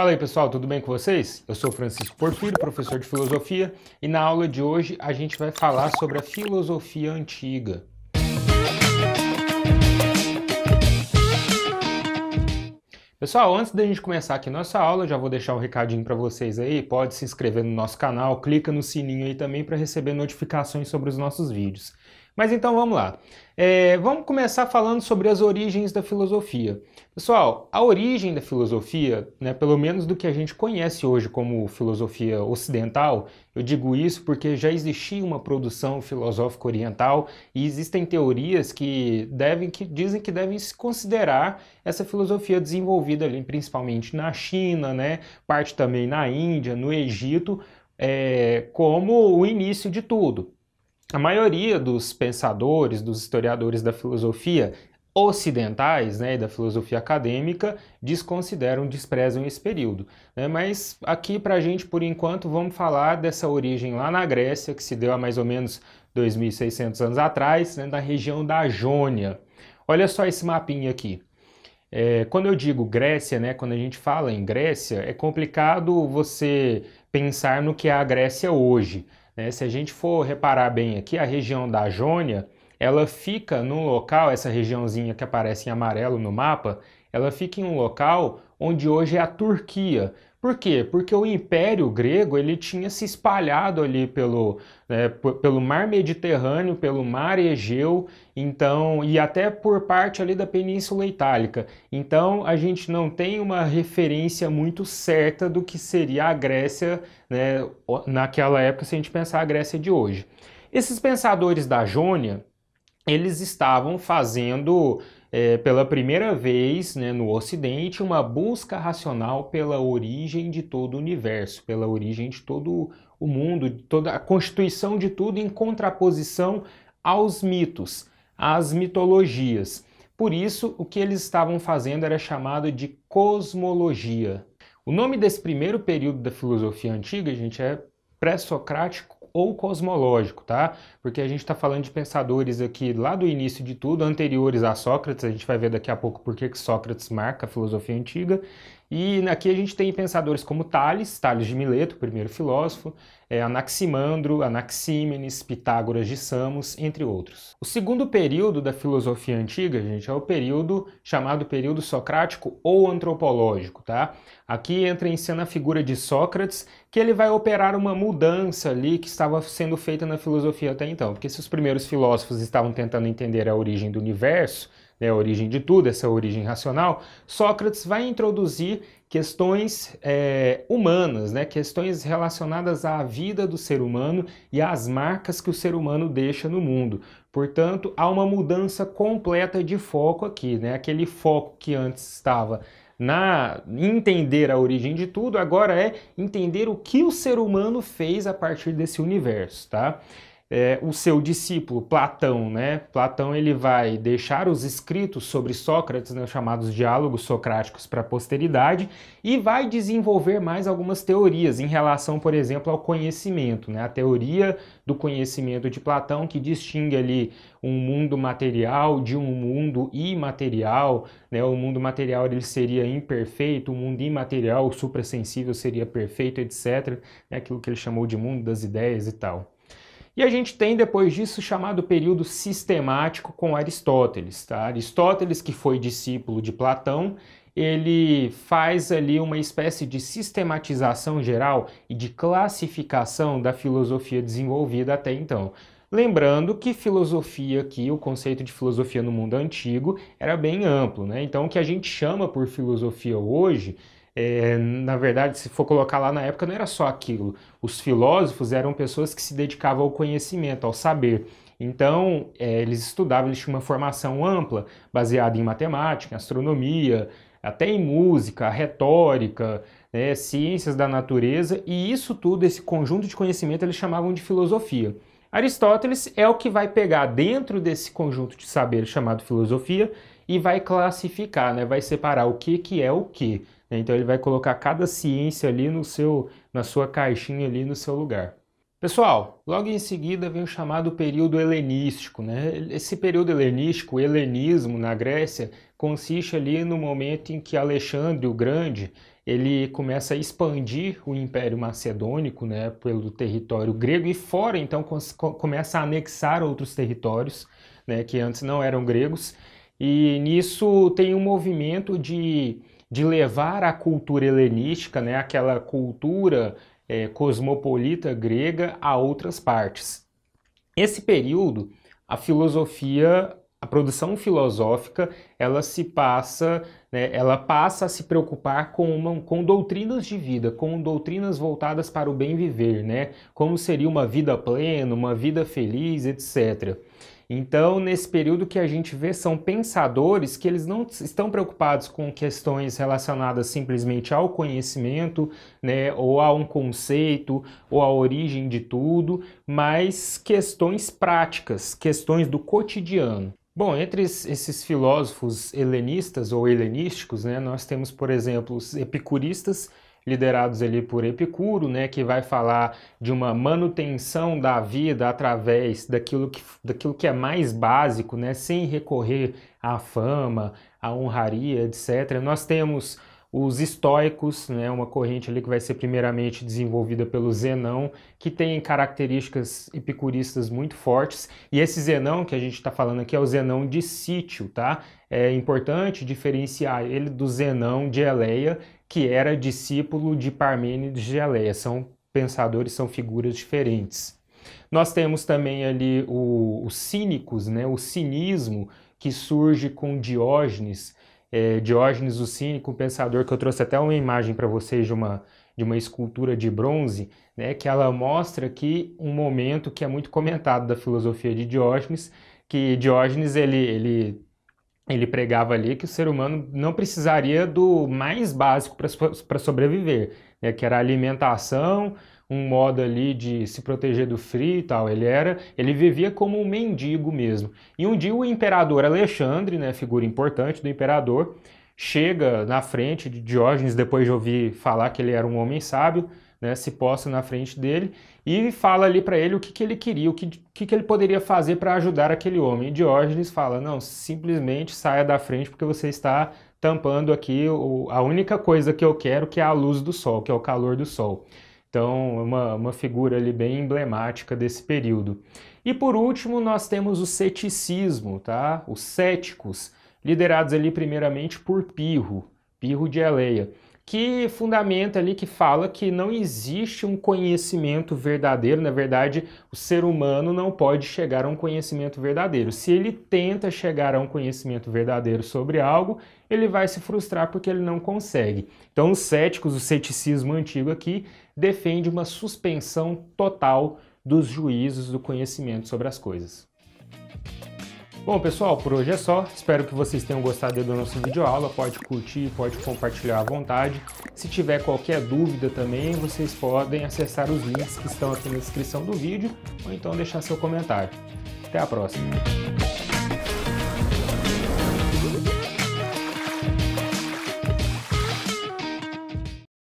Fala aí pessoal, tudo bem com vocês? Eu sou Francisco Porfírio, professor de filosofia, e na aula de hoje a gente vai falar sobre a filosofia antiga. Pessoal, antes da gente começar aqui nossa aula, já vou deixar um recadinho para vocês aí. Pode se inscrever no nosso canal, clica no sininho aí também para receber notificações sobre os nossos vídeos. Mas então vamos lá. É, vamos começar falando sobre as origens da filosofia. Pessoal, a origem da filosofia, né, pelo menos do que a gente conhece hoje como filosofia ocidental, eu digo isso porque já existia uma produção filosófica oriental e existem teorias que devem que dizem que devem se considerar essa filosofia desenvolvida ali principalmente na China, né, parte também na Índia, no Egito, é, como o início de tudo. A maioria dos pensadores, dos historiadores da filosofia ocidentais né, e da filosofia acadêmica desconsideram, desprezam esse período. Né? Mas aqui para a gente, por enquanto, vamos falar dessa origem lá na Grécia, que se deu há mais ou menos 2.600 anos atrás, né, na região da Jônia. Olha só esse mapinha aqui. É, quando eu digo Grécia, né, quando a gente fala em Grécia, é complicado você pensar no que é a Grécia hoje. Né? Se a gente for reparar bem aqui, a região da Jônia, ela fica num local, essa regiãozinha que aparece em amarelo no mapa, ela fica em um local onde hoje é a Turquia. Por quê? Porque o Império Grego ele tinha se espalhado ali pelo, né, pelo Mar Mediterrâneo, pelo Mar Egeu, então e até por parte ali da Península Itálica. Então a gente não tem uma referência muito certa do que seria a Grécia né, naquela época se a gente pensar a Grécia de hoje. Esses pensadores da Jônia eles estavam fazendo é, pela primeira vez né, no Ocidente, uma busca racional pela origem de todo o universo, pela origem de todo o mundo, de toda a constituição de tudo em contraposição aos mitos, às mitologias. Por isso, o que eles estavam fazendo era chamado de cosmologia. O nome desse primeiro período da filosofia antiga, gente, é pré-socrático ou cosmológico, tá? Porque a gente está falando de pensadores aqui lá do início de tudo, anteriores a Sócrates, a gente vai ver daqui a pouco por que Sócrates marca a filosofia antiga, e aqui a gente tem pensadores como Tales, Tales de Mileto, primeiro filósofo, é, Anaximandro, Anaxímenes, Pitágoras de Samos, entre outros. O segundo período da filosofia antiga, gente, é o período chamado período socrático ou antropológico, tá? Aqui entra em cena a figura de Sócrates, que ele vai operar uma mudança ali que estava sendo feita na filosofia até então, porque se os primeiros filósofos estavam tentando entender a origem do universo, é a origem de tudo, essa origem racional, Sócrates vai introduzir questões é, humanas, né, questões relacionadas à vida do ser humano e às marcas que o ser humano deixa no mundo. Portanto, há uma mudança completa de foco aqui, né, aquele foco que antes estava na entender a origem de tudo, agora é entender o que o ser humano fez a partir desse universo, tá? é, o seu discípulo Platão, né? Platão ele vai deixar os escritos sobre Sócrates, né, chamados diálogos socráticos para a posteridade, e vai desenvolver mais algumas teorias em relação, por exemplo, ao conhecimento, né? A teoria do conhecimento de Platão que distingue ali um mundo material de um mundo imaterial, né? O mundo material ele seria imperfeito, o mundo imaterial, o suprassensível seria perfeito, etc. É né? Aquilo que ele chamou de mundo das ideias e tal. E a gente tem depois disso chamado período sistemático com Aristóteles. Tá? Aristóteles, que foi discípulo de Platão, ele faz ali uma espécie de sistematização geral e de classificação da filosofia desenvolvida até então. Lembrando que filosofia aqui, o conceito de filosofia no mundo antigo, era bem amplo, né? Então o que a gente chama por filosofia hoje é, na verdade, se for colocar lá na época, não era só aquilo. Os filósofos eram pessoas que se dedicavam ao conhecimento, ao saber. Então, é, eles estudavam, eles tinham uma formação ampla, baseada em matemática, em astronomia, até em música, retórica, né, ciências da natureza, e isso tudo, esse conjunto de conhecimento, eles chamavam de filosofia. Aristóteles é o que vai pegar dentro desse conjunto de saber chamado filosofia e vai classificar, né? vai separar o que, que é o que. Né? Então ele vai colocar cada ciência ali no seu, na sua caixinha ali no seu lugar. Pessoal, logo em seguida vem o chamado período helenístico. Né? Esse período helenístico, o helenismo na Grécia, consiste ali no momento em que Alexandre o Grande ele começa a expandir o Império Macedônico né, pelo território grego e fora, então começa a anexar outros territórios né, que antes não eram gregos. E nisso tem um movimento de, de levar a cultura helenística, né, aquela cultura é, cosmopolita grega, a outras partes. Esse período, a filosofia, a produção filosófica, ela se passa, né, ela passa a se preocupar com, uma, com doutrinas de vida, com doutrinas voltadas para o bem viver, né, como seria uma vida plena, uma vida feliz, etc. Então, nesse período que a gente vê são pensadores que eles não estão preocupados com questões relacionadas simplesmente ao conhecimento, né, ou a um conceito, ou a origem de tudo, mas questões práticas, questões do cotidiano. Bom, entre esses filósofos helenistas ou helenísticos, né, nós temos, por exemplo, os epicuristas, liderados ali por Epicuro, né, que vai falar de uma manutenção da vida através daquilo que, daquilo que é mais básico, né, sem recorrer à fama, à honraria, etc. Nós temos os estoicos, né, uma corrente ali que vai ser primeiramente desenvolvida pelo Zenão, que tem características epicuristas muito fortes. E esse Zenão que a gente está falando aqui é o Zenão de Sítio, tá? É importante diferenciar ele do Zenão de Eleia, que era discípulo de Parmênides de Aleia. São pensadores, são figuras diferentes. Nós temos também ali os cínicos, né? o cinismo que surge com Diógenes. É, Diógenes, o cínico, um pensador que eu trouxe até uma imagem para vocês de uma, de uma escultura de bronze, né? que ela mostra aqui um momento que é muito comentado da filosofia de Diógenes, que Diógenes ele, ele ele pregava ali que o ser humano não precisaria do mais básico para sobreviver, né? que era alimentação, um modo ali de se proteger do frio e tal. Ele era, ele vivia como um mendigo mesmo. E um dia o imperador Alexandre, né, figura importante do imperador, chega na frente de Diógenes depois de ouvir falar que ele era um homem sábio né, se posta na frente dele e fala ali para ele o que, que ele queria, o que, que, que ele poderia fazer para ajudar aquele homem. E Diógenes fala: não, simplesmente saia da frente porque você está tampando aqui o, a única coisa que eu quero, que é a luz do sol, que é o calor do sol. Então, uma, uma figura ali bem emblemática desse período. E por último, nós temos o ceticismo, tá? Os céticos, liderados ali primeiramente por Pirro, Pirro de Eleia que fundamenta ali, que fala que não existe um conhecimento verdadeiro. Na verdade, o ser humano não pode chegar a um conhecimento verdadeiro. Se ele tenta chegar a um conhecimento verdadeiro sobre algo, ele vai se frustrar porque ele não consegue. Então, os céticos, o ceticismo antigo aqui, defende uma suspensão total dos juízos do conhecimento sobre as coisas. Bom, pessoal, por hoje é só. Espero que vocês tenham gostado do nosso vídeo aula. Pode curtir, pode compartilhar à vontade. Se tiver qualquer dúvida também, vocês podem acessar os links que estão aqui na descrição do vídeo ou então deixar seu comentário. Até a próxima!